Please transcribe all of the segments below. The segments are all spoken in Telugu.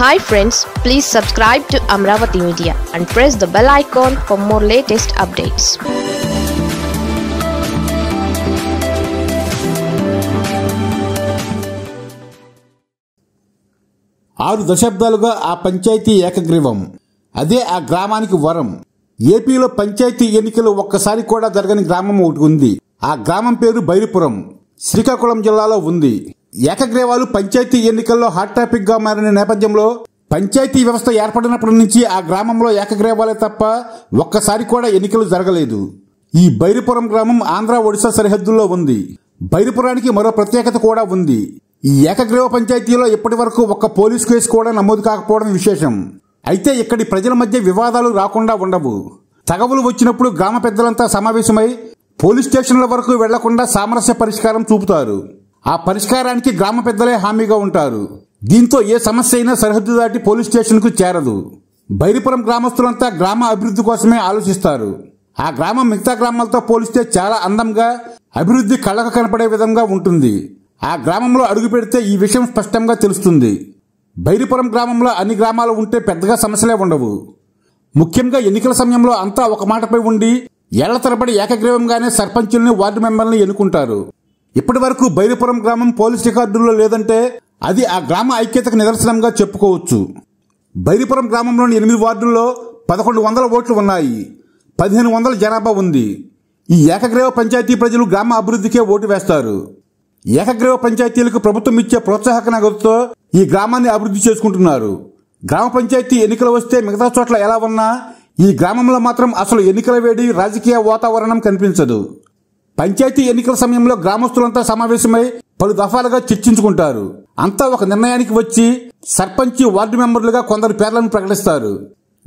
hi friends please subscribe to Amaravati media and press the bell icon for more latest updates ఆరు దశాబ్దాలుగా ఆ పంచాయతీ ఏకగ్రీవం అదే ఆ గ్రామానికి వరం ఏపీలో పంచాయతీ ఎన్నికలు ఒక్కసారి కూడా జరగని గ్రామం ఒకటి ఉంది ఆ గ్రామం పేరు బైరుపురం శ్రీకాకుళం జిల్లాలో ఉంది ఏకగ్రీవాలు పంచాయతీ ఎన్నికల్లో హాట్ టాపిక్ గా మారిన నేపథ్యంలో పంచాయతీ వ్యవస్థ ఏర్పడినప్పటి నుంచి ఆ గ్రామంలో ఏకగ్రీవాలే తప్ప ఒక్కసారి కూడా ఎన్నికలు జరగలేదు ఈ బైరుపురం గ్రామం ఆంధ్ర ఒడిశా సరిహద్దుల్లో ఉంది బైరుపురానికి మరో ప్రత్యేకత కూడా ఉంది ఈ ఏకగ్రీవ పంచాయతీలో ఇప్పటి వరకు ఒక్క పోలీస్ కేసు కూడా నమోదు కాకపోవడం విశేషం అయితే ఇక్కడి ప్రజల మధ్య వివాదాలు రాకుండా ఉండవు తగవులు వచ్చినప్పుడు గ్రామ పెద్దలంతా సమావేశమై పోలీస్ స్టేషన్ల వరకు వెళ్లకుండా సామరస్య పరిష్కారం చూపుతారు ఆ పరిష్కారానికి గ్రామ పెద్దలే హామీగా ఉంటారు దీంతో ఏ సమస్య అయినా సరిహద్దు దాటి పోలీస్ స్టేషన్కు చేరదు బైరిపురం గ్రామస్తులంతా గ్రామ అభివృద్ధి కోసమే ఆలోచిస్తారు ఆ గ్రామం మిగతా గ్రామాలతో పోలిస్తే చాలా అందంగా అభివృద్ధి కళ్ళకు కనపడే విధంగా ఉంటుంది ఆ గ్రామంలో అడుగు పెడితే ఈ విషయం స్పష్టంగా తెలుస్తుంది బైరిపురం గ్రామంలో అన్ని గ్రామాలు ఉంటే పెద్దగా సమస్యలే ఉండవు ముఖ్యంగా ఎన్నికల సమయంలో అంతా ఒక మాటపై ఉండి ఏళ్ల తరబడి ఏకగ్రీవంగానే సర్పంచుల్ని వార్డు మెంబర్ని ఎన్నుకుంటారు ఇప్పటి వరకు బైరిపురం గ్రామం పోలీస్ రికార్డుల్లో లేదంటే అది ఆ గ్రామ ఐక్యతకు నిదర్శనంగా చెప్పుకోవచ్చు బైరుపురం గ్రామంలోని ఎనిమిది వార్డుల్లో పదకొండు వందల ఓట్లు ఉన్నాయి పదిహేను వందల జనాభా ఉంది ఈ ఏకగ్రీవ పంచాయతీ ప్రజలు గ్రామ అభివృద్ధికే ఓటు వేస్తారు ఏకగ్రీవ పంచాయతీలకు ప్రభుత్వం ఇచ్చే ప్రోత్సాహక నగదుతో ఈ గ్రామాన్ని అభివృద్ధి చేసుకుంటున్నారు గ్రామ పంచాయతీ ఎన్నికలు వస్తే మిగతా చోట్ల ఎలా ఉన్నా ఈ గ్రామంలో మాత్రం అసలు ఎన్నికల వేడి రాజకీయ వాతావరణం కనిపించదు పంచాయతీ ఎన్నికల సమయంలో గ్రామస్తులంతా సమావేశమై పలు దఫాలుగా చర్చించుకుంటారు అంతా ఒక నిర్ణయానికి వచ్చి సర్పంచి వార్డు మెంబర్లుగా కొందరు పేర్లను ప్రకటిస్తారు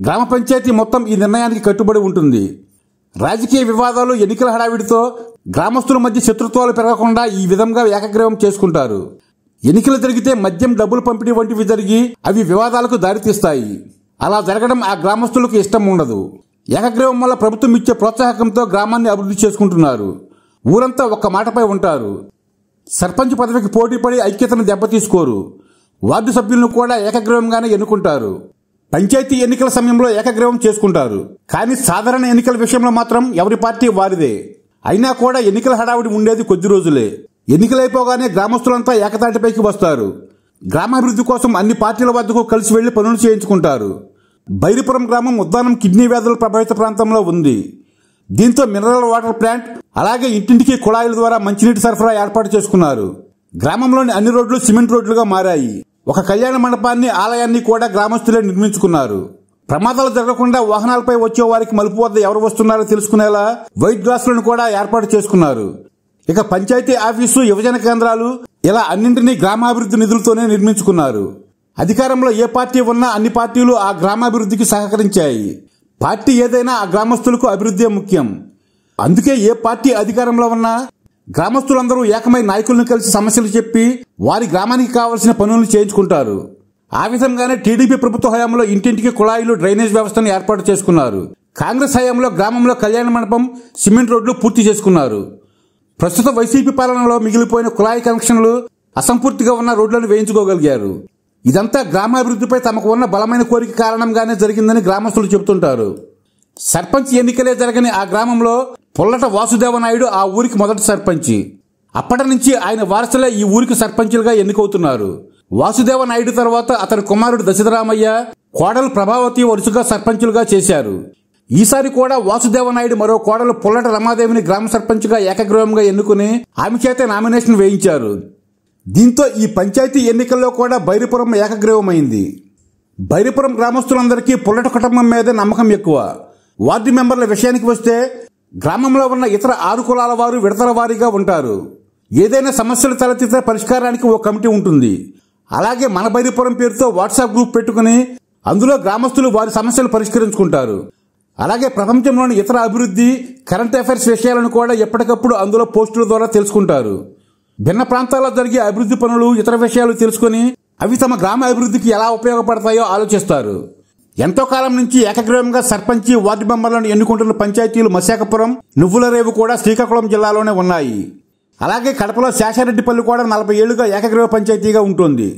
గ్రామ పంచాయతీ మొత్తం ఈ నిర్ణయానికి కట్టుబడి ఉంటుంది రాజకీయ వివాదాలు ఎన్నికల హడావిడితో గ్రామస్తుల మధ్య శత్రుత్వాలు పెరగకుండా ఈ విధంగా ఏకగ్రీవం చేసుకుంటారు ఎన్నికలు జరిగితే మద్యం డబ్బులు పంపిణీ వంటివి జరిగి అవి వివాదాలకు దారితీస్తాయి అలా జరగడం ఆ గ్రామస్తులకు ఇష్టం ఉండదు ఏకగ్రీవం వల్ల ప్రభుత్వం ఇచ్చే ప్రోత్సాహకంతో గ్రామాన్ని అభివృద్ధి చేసుకుంటున్నారు ఊరంతా ఒక్క మాటపై ఉంటారు సర్పంచ్ పదవికి పోటీపడి ఐక్యతను దెబ్బతీసుకోరు వార్డు సభ్యులను కూడా ఏకగ్రీవంగానే ఎన్నుకుంటారు పంచాయతీ ఎన్నికల సమయంలో ఏకగ్రీవం చేసుకుంటారు కానీ సాధారణ ఎన్నికల విషయంలో మాత్రం ఎవరి పార్టీ వారిదే అయినా కూడా ఎన్నికల హడావుడి ఉండేది కొద్ది రోజులే ఎన్నికలైపోగానే గ్రామస్తులంతా ఏకతాటిపైకి వస్తారు గ్రామాభివృద్ధి కోసం అన్ని పార్టీల వద్దకు కలిసి వెళ్లి పనులు చేయించుకుంటారు బైరిపురం గ్రామం ఉద్దానం కిడ్నీ వ్యాధుల ప్రభావిత ప్రాంతంలో ఉంది దీంతో మినరల్ వాటర్ ప్లాంట్ అలాగే ఇంటింటికి కుళాయిల ద్వారా మంచినీటి సరఫరా ఏర్పాటు చేసుకున్నారు గ్రామంలోని అన్ని రోడ్లు సిమెంట్ రోడ్లుగా మారాయి ఒక కళ్యాణ మండపాన్ని ఆలయాన్ని కూడా గ్రామస్తులే నిర్మించుకున్నారు ప్రమాదాలు జరగకుండా వాహనాలపై వచ్చే వారికి మలుపు వద్ద ఎవరు వస్తున్నారో తెలుసుకునేలా వైట్ గ్లాసులను కూడా ఏర్పాటు చేసుకున్నారు ఇక పంచాయతీ ఆఫీసు యువజన కేంద్రాలు ఇలా అన్నింటినీ గ్రామాభివృద్ధి నిధులతోనే నిర్మించుకున్నారు అధికారంలో ఏ పార్టీ ఉన్నా అన్ని పార్టీలు ఆ గ్రామాభివృద్ధికి సహకరించాయి పార్టీ ఏదైనా ఆ గ్రామస్తులకు అభివృద్ధి ముఖ్యం అందుకే ఏ పార్టీ అధికారంలో ఉన్నా గ్రామస్తులందరూ ఏకమై నాయకులను కలిసి సమస్యలు చెప్పి వారి గ్రామానికి కావాల్సిన పనులను చేయించుకుంటారు ఆ విధంగానే టీడీపీ ప్రభుత్వ హయాంలో ఇంటింటికి కుళాయిలు డ్రైనేజ్ వ్యవస్థను ఏర్పాటు చేసుకున్నారు కాంగ్రెస్ హయాంలో గ్రామంలో కళ్యాణ మండపం సిమెంట్ రోడ్లు పూర్తి చేసుకున్నారు ప్రస్తుత వైసీపీ పాలనలో మిగిలిపోయిన కుళాయి కనెక్షన్లు అసంపూర్తిగా ఉన్న రోడ్లను వేయించుకోగలిగారు ఇదంతా గ్రామాభివృద్ధిపై తమకు ఉన్న బలమైన కోరిక కారణంగానే జరిగిందని గ్రామస్తులు చెబుతుంటారు సర్పంచ్ ఎన్నికలే జరగని ఆ గ్రామంలో పుల్లట వాసుదేవనాయుడు ఆ ఊరికి మొదటి సర్పంచి అప్పటి నుంచి ఆయన వారసులే ఈ ఊరికి సర్పంచులుగా ఎన్నికవుతున్నారు వాసుదేవ నాయుడు తర్వాత అతని కుమారుడు దశరామయ్య కోడలు ప్రభావతి వరుసగా సర్పంచులుగా చేశారు ఈసారి కూడా వాసుదేవ నాయుడు మరో కోడలు పుల్లట రమాదేవిని గ్రామ సర్పంచ్గా ఏకగ్రహంగా ఎన్నుకుని ఆమె చేత నామినేషన్ వేయించారు దీంతో ఈ పంచాయతీ ఎన్నికల్లో కూడా బైరిపురం ఏకగ్రీవమైంది బైరిపురం గ్రామస్తులందరికీ పుల్లట కుటుంబం మీదే నమ్మకం ఎక్కువ వార్డు మెంబర్ల విషయానికి వస్తే గ్రామంలో ఉన్న ఇతర ఆరు కులాల వారు విడతల వారీగా ఉంటారు ఏదైనా సమస్యలు తలెత్తితే పరిష్కారానికి ఓ కమిటీ ఉంటుంది అలాగే మన బైరిపురం పేరుతో వాట్సాప్ గ్రూప్ పెట్టుకుని అందులో గ్రామస్తులు వారి సమస్యలు పరిష్కరించుకుంటారు అలాగే ప్రపంచంలోని ఇతర అభివృద్ధి కరెంట్ అఫైర్స్ విషయాలను కూడా ఎప్పటికప్పుడు అందులో పోస్టుల ద్వారా తెలుసుకుంటారు భిన్న ప్రాంతాల్లో జరిగే అభివృద్ధి పనులు ఇతర విషయాలు తెలుసుకుని అవి తమ గ్రామ అభివృద్ధికి ఎలా ఉపయోగపడతాయో ఆలోచిస్తారు ఎంతో కాలం నుంచి ఏకగ్రీవంగా సర్పంచి వార్డు మెంబర్లను ఎన్నుకుంటున్న పంచాయతీలు మశాఖపురం నువ్వులరేవు కూడా శ్రీకాకుళం జిల్లాలోనే ఉన్నాయి అలాగే కడపలో శేషారెడ్డిపల్లి కూడా నలభై ఏళ్లుగా ఏకగ్రీవ పంచాయతీగా ఉంటుంది